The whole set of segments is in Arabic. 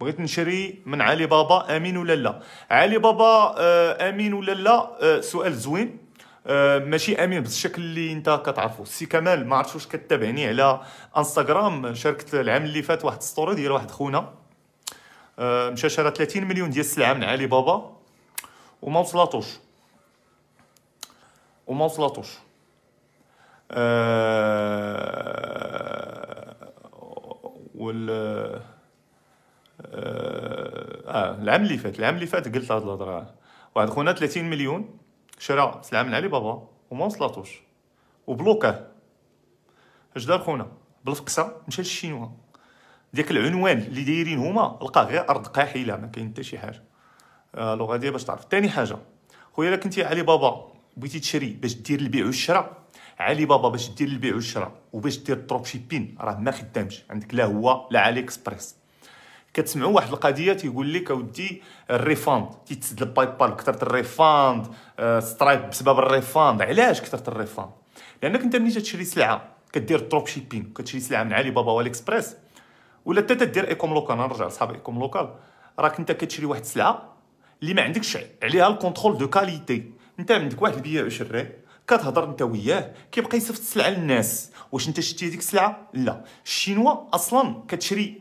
بغيت نشري من علي بابا امين ولا لا علي بابا آه، امين ولا لا آه، سؤال زوين آه، ماشي امين بالشكل اللي انت كتعرفو سي كمال ما عرفتش واش كتابعني على انستغرام شاركت العام اللي فات واحد السطوري ديال واحد خونا مشى شرى 30 مليون ديال السلعه من علي بابا وما وصلاتوش وما وصلاتوش أه وال آه،, اه العام اللي فات العام اللي فات قلت هاد الهضره واحد خونا 30 مليون شرا سلعه من علي بابا وما وصلاتوش وبلوكاه اش دار خونا بالفقسه مشى للشينوا ديك العنوان اللي دايرين هما لقاه غير ارض قاحله ما كاين حتى شي حاجه الو آه، غادي باش تعرف ثاني حاجه خويا الا كنتي علي بابا بغيتي تشري باش دير البيع والشراء علي بابا باش دير البيع والشراء وباش دير الدروب شيبين راه ما خدامش عندك لا هو لا علي اكسبريس كتسمعوا واحد القضيه تيقول لك اودي الريفاند تيتسد الباي بال كثرت الريفاند آه، سترايب بسبب الريفاند علاش كثرت الريفاند لانك انت ملي تشري سلعه كدير دروب شيبينغ كتشري سلعه من علي بابا والاكسبريس ولا حتى تدير ايكوم لوكال نرجع لصحاب ايكوم لوكال راك انت كتشري واحد السلعه اللي ما عندكش عليها الكونترول دو كاليتي انت عندك واحد البيع وشراء كتهضر انت وياه كيبقى يصيفط السلعه للناس واش انت شتي هذيك السلعه لا الشينوا اصلا كتشري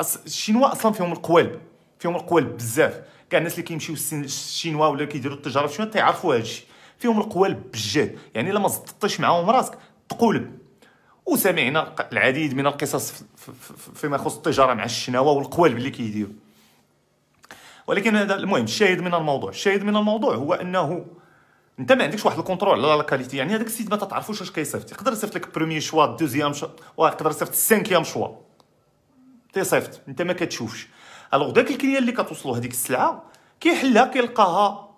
الشينوا اصلا فيهم القوالب فيهم القوالب بزاف كاع الناس اللي كيمشيو الشينوا ولا كيديروا التجارب شنو تيعرفوا الشيء فيهم القوالب بالجهد يعني الا ما زططتش معاهم راسك تقولب وسمعنا العديد من القصص فيما يخص التجاره مع الشناوه والقوالب اللي كيديروا ولكن هذا المهم الشاهد من الموضوع الشاهد من الموضوع هو انه انت ما عندكش واحد الكونترول على لاكاليتي يعني هذاك السيد ما تعرفوش واش كيصيفط يقدر يصيفط لك بروميي شوا دوزيام شوا ويقدر يصيفط سانكيام شوا تيصيفط انت ما كتشوفش الوغ داك الكليان اللي كتوصلو هذيك السلعه كيحلها كيلقاها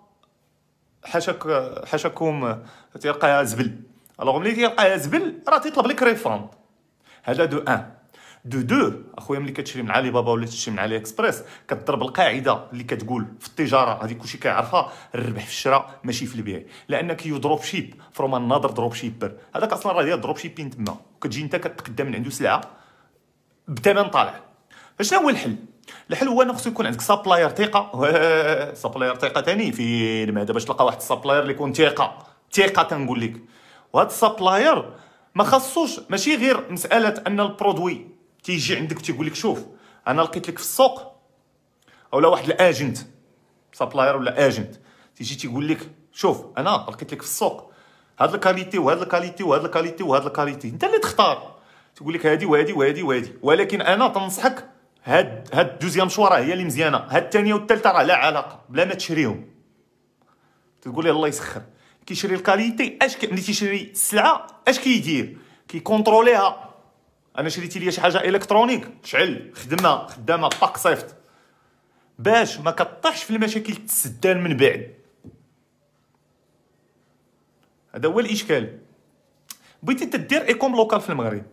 حاشاك حاشاكم تيلقاها زبل الوغ ملي تيلقاها زبل راه تيطلب لك ريفوند هذا دو ان دو دو اخويا ملي كتشري من علي بابا ولا تشري من علي اكسبريس كتضرب القاعده اللي كتقول في التجاره هذيك كلشي كيعرفها الربح في الشراء ماشي في البيع لان يو دروب شيب فروم انذر دروب شيبر هذاك اصلا راه ديال دروب شيبين تما كتجي انت كتقدم من عنده سلعه بثمن طالع شنو هو الحل الحل هو خصو يكون عندك سبلاير ثقه سبلاير ثقه ثاني فين ما باش تلقى واحد السبلاير اللي يكون ثقه ثقه تنقول لك وهذا السبلاير ما خصوش ماشي غير مساله ان البرودوي تيجي عندك تيقول لك شوف انا لقيت لك في السوق اولا واحد الاجنت سبلاير ولا اجنت تيجي تيقول لك شوف انا لقيت لك في السوق هاد الكاليتي وهاد الكاليتي وهاد الكاليتي وهاد الكاليتي انت اللي تختار تقول لك هادي وهادي وهادي وهادي ولكن انا تنصحك هاد هاد الدوزيام شوا راه هي اللي مزيانه هاد الثانيه والثالثه راه لا علاقه بلا ما تشريهم تقول لي الله يسخر كيشري الكاليتي اش ملي كيشري السلعه اش كيدير كيكونتروليها انا شريتي ليا شي حاجه الكترونيك شعل خدمها خدامه باك صيفط باش ما كطيحش في المشاكل تسدان من بعد هذا هو الاشكال بغيتي تدير ايكوم لوكال في المغرب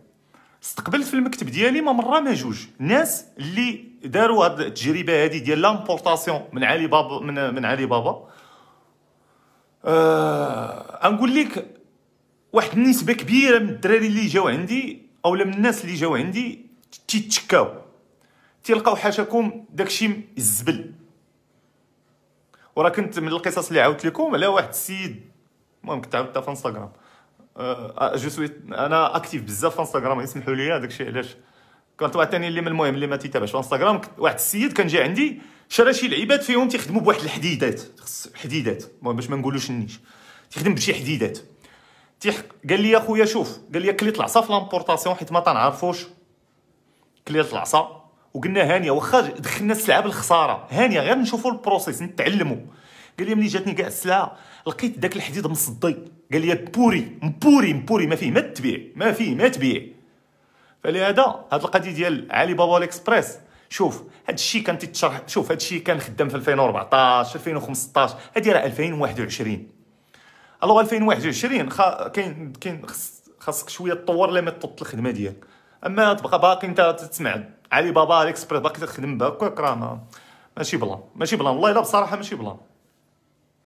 استقبلت في المكتب ديالي ما مره ما جوج ناس اللي داروا هاد التجربه هذه ديال لامبورطاسيون من علي بابا من من علي بابا أه نقول لك واحد النسبه كبيره من الدراري اللي جاو عندي اولا من الناس اللي جاو عندي تيتشكاو تيلقاو حاشاكم داكشي الزبل وراه كنت من القصص اللي عاودت لكم على واحد السيد المهم كنت عاودتها في انستغرام جو euh, سوي ah, انا اكتيف بزاف في انستغرام اسمحوا لي هذاك الشيء علاش كنت واحد ثاني اللي من المهم اللي ما تيتابعش في انستغرام واحد السيد كان جا عندي شرى شي لعيبات فيهم تيخدموا بواحد الحديدات حديدات المهم باش ما نقولوش النيش تيخدم بشي حديدات تيح قال لي اخويا شوف قال لي كليت العصا في لامبورطاسيون حيت ما تنعرفوش كليت العصا وقلنا هانيه واخا دخلنا السلعه بالخساره هانيه غير نشوفوا البروسيس نتعلموا قال لي ملي جاتني كاع السلعه لقيت داك الحديد مصدي قال لي بوري مبوري مبوري ما فيه ما تبيع ما فيه ما تبيع فلهذا هاد القضيه ديال علي بابا الاكسبريس شوف هاد الشيء كان تيتشرح شوف هاد الشيء كان خدام في 2014 2015 هادي راه 2021 الوغ 2021 خا... كاين كاين خاصك شويه تطور لما تطط الخدمه ديالك اما تبقى باقي انت تسمع علي بابا الاكسبريس باقي تخدم بهاك راه ماشي بلان ماشي بلان والله الا بصراحه ماشي بلان